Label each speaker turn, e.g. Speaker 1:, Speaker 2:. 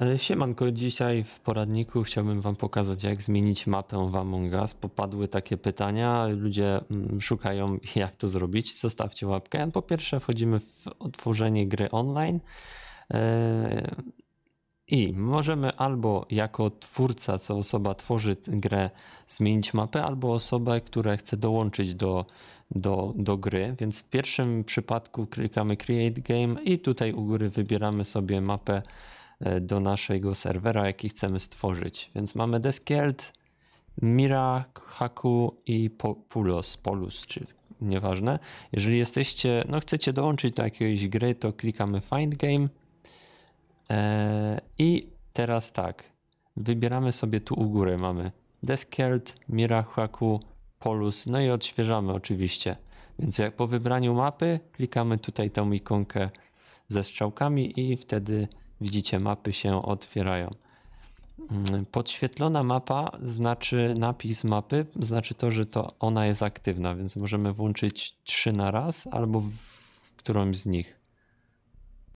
Speaker 1: E, siemanko, dzisiaj w poradniku chciałbym Wam pokazać, jak zmienić mapę w Among Us. Popadły takie pytania, ludzie mm, szukają, jak to zrobić. Zostawcie łapkę. Po pierwsze, wchodzimy w otworzenie gry online e, i możemy albo jako twórca, co osoba tworzy grę, zmienić mapę, albo osobę, która chce dołączyć do, do, do gry. Więc w pierwszym przypadku klikamy Create Game i tutaj u góry wybieramy sobie mapę E, do naszego serwera, jaki chcemy stworzyć. Więc mamy Deskeld, Mira, Haku i Pulos, Polus, czy nieważne. Jeżeli jesteście, no chcecie dołączyć do jakiejś gry, to klikamy Find Game e, i teraz tak, wybieramy sobie tu u góry, mamy Deskeld, Mira, Haku, Polus, no i odświeżamy oczywiście. Więc jak po wybraniu mapy klikamy tutaj tą ikonkę ze strzałkami i wtedy Widzicie, mapy się otwierają. Mm, podświetlona mapa znaczy napis mapy, znaczy to, że to ona jest aktywna, więc możemy włączyć trzy na raz albo w którąś z nich.